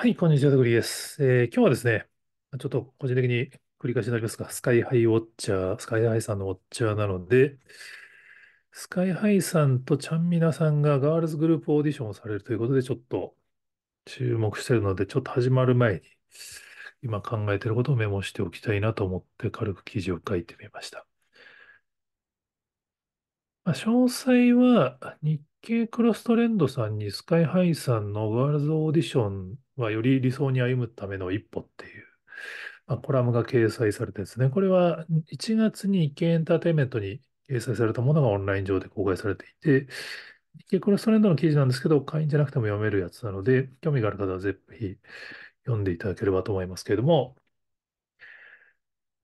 はい、こんにちは、トグリです、えー、今日はですね、ちょっと個人的に繰り返しになりますが、スカイハイウォッチャー、スカイハイさんのウォッチャーなので、スカイハイさんとちゃんみなさんがガールズグループオーディションをされるということで、ちょっと注目してるので、ちょっと始まる前に、今考えてることをメモしておきたいなと思って、軽く記事を書いてみました。まあ、詳細は、日経クロストレンドさんにスカイハイさんのガールズオーディションはより理想に歩むための一歩っていう、まあ、コラムが掲載されてですね、これは1月に池エンターテインメントに掲載されたものがオンライン上で公開されていて、池クロストレンドの記事なんですけど、会員じゃなくても読めるやつなので、興味がある方はぜひ読んでいただければと思いますけれども、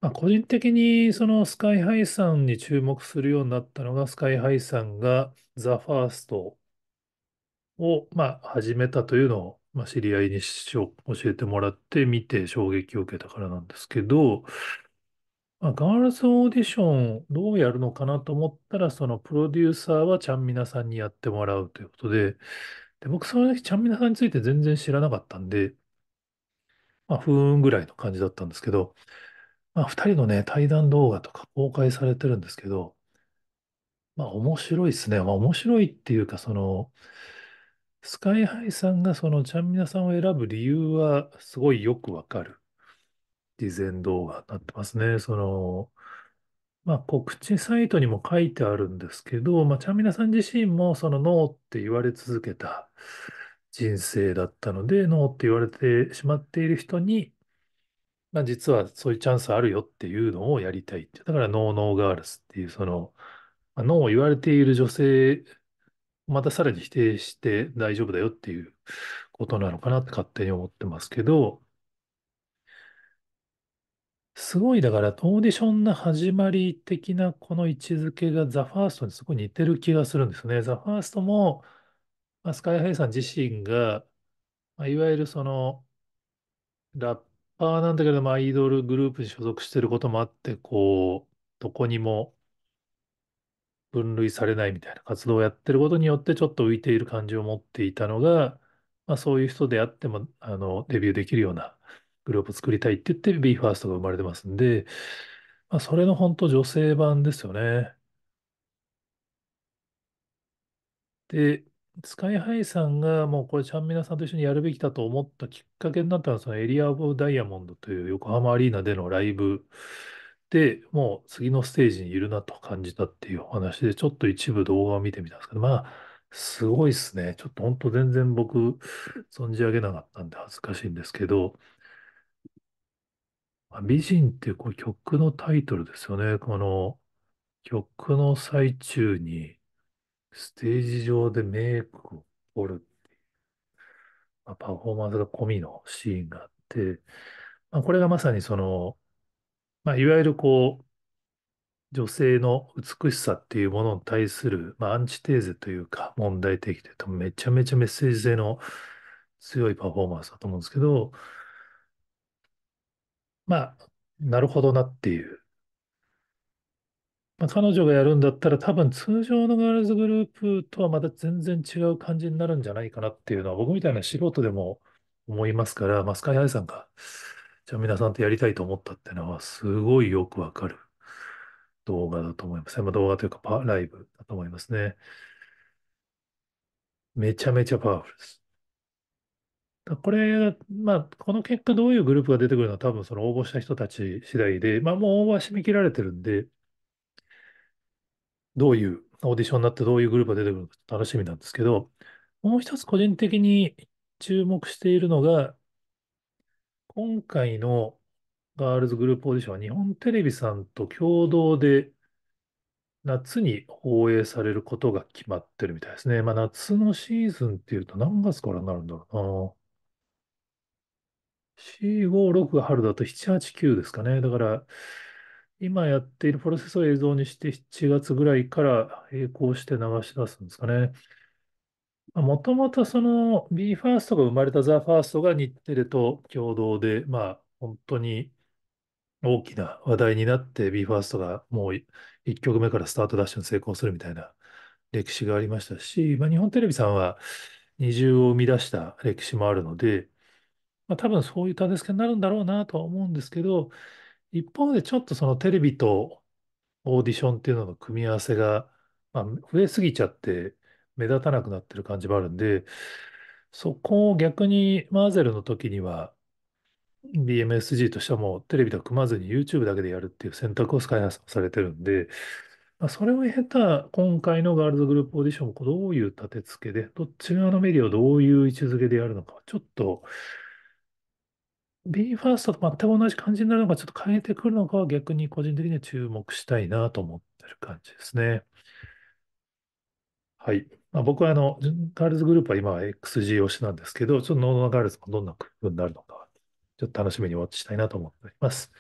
まあ、個人的にそのスカイハイさんに注目するようになったのが、スカイハイさんが The First を、まあ、始めたというのをまあ、知り合いに教えてもらって見て衝撃を受けたからなんですけど、まあ、ガールズオーディションどうやるのかなと思ったら、そのプロデューサーはちゃんみなさんにやってもらうということで、で僕その時ちゃんみなさんについて全然知らなかったんで、まあ、不運ぐらいの感じだったんですけど、まあ、2人のね、対談動画とか公開されてるんですけど、まあ面白いですね。まあ面白いっていうか、その、スカイハイさんがそのちゃんみなさんを選ぶ理由はすごいよくわかる事前動画になってますね。その、まあ告知サイトにも書いてあるんですけど、まあちゃんみなさん自身もそのノーって言われ続けた人生だったので、ノーって言われてしまっている人に、まあ実はそういうチャンスあるよっていうのをやりたいって。だからノーノーガールズっていうその、まあ、ノーを言われている女性またさらに否定して大丈夫だよっていうことなのかなって勝手に思ってますけど、すごいだからオーディションの始まり的なこの位置づけがザ・ファーストにすごい似てる気がするんですね。ザ・ファーストも、まあ、スカイハイさん自身が、まあ、いわゆるそのラッパーなんだけど、まあ、アイドルグループに所属してることもあって、こう、どこにも分類されないみたいな活動をやってることによってちょっと浮いている感じを持っていたのが、まあ、そういう人であってもあのデビューできるようなグループを作りたいって言って BE:FIRST が生まれてますんで、まあ、それの本当女性版ですよね。で、スカイハイさんがもうこれちゃんみなさんと一緒にやるべきだと思ったきっかけになったのはそのエリア・オブ・ダイヤモンドという横浜アリーナでのライブ、もう次のステージにいるなと感じたっていうお話で、ちょっと一部動画を見てみたんですけど、まあ、すごいっすね。ちょっと本当全然僕、存じ上げなかったんで恥ずかしいんですけど、美人ってこう曲のタイトルですよね。この曲の最中にステージ上でメイクを折るっていう、まあ、パフォーマンスが込みのシーンがあって、まあ、これがまさにそのまあ、いわゆるこう、女性の美しさっていうものに対する、まあ、アンチテーゼというか問題提起というとめちゃめちゃメッセージ性の強いパフォーマンスだと思うんですけどまあなるほどなっていう、まあ、彼女がやるんだったら多分通常のガールズグループとはまた全然違う感じになるんじゃないかなっていうのは僕みたいな素人でも思いますから、まあ、スカイハイさんがじゃあ皆さんとやりたいと思ったっていうのは、すごいよくわかる動画だと思います。まあ、動画というかパ、ライブだと思いますね。めちゃめちゃパワフルです。これ、まあ、この結果どういうグループが出てくるのは多分その応募した人たち次第で、まあもう応募は締め切られてるんで、どういうオーディションになってどういうグループが出てくるのか楽しみなんですけど、もう一つ個人的に注目しているのが、今回のガールズグループオーディションは日本テレビさんと共同で夏に放映されることが決まってるみたいですね。まあ夏のシーズンっていうと何月からになるんだろうな。4、5、6が春だと7、8、9ですかね。だから今やっているプロセスを映像にして7月ぐらいから並行して流し出すんですかね。もともとその BE:FIRST が生まれた THEFIRST が日テレと共同で、まあ、本当に大きな話題になって BE:FIRST がもう1曲目からスタートダッシュに成功するみたいな歴史がありましたし、まあ、日本テレビさんは二重を生み出した歴史もあるので、まあ、多分そういう立て付けになるんだろうなとは思うんですけど、一方でちょっとそのテレビとオーディションっていうのの組み合わせが、まあ、増えすぎちゃって、目立たなくなってる感じもあるんで、そこを逆にマーゼルの時には、BMSG としてはもうテレビと組まずに YouTube だけでやるっていう選択を開発されてるんで、まあ、それを経た今回のガールズグループオーディションもどういう立て付けで、どっち側のメディアをどういう位置づけでやるのか、ちょっと BE:FIRST と全く同じ感じになるのか、ちょっと変えてくるのかは逆に個人的には注目したいなと思ってる感じですね。はい。まあ、僕はあの、ガールズグループは今は XG 推しなんですけど、ちょっとノーノーガールズもどんな工夫になるのか、ちょっと楽しみにお待ちしたいなと思っております。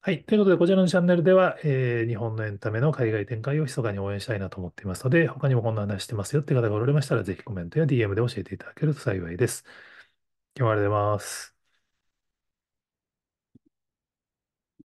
はい。ということで、こちらのチャンネルでは、えー、日本のエンタメの海外展開を密かに応援したいなと思っていますので、他にもこんな話してますよって方がおられましたら、ぜひコメントや DM で教えていただけると幸いです。今日はありがとうございます。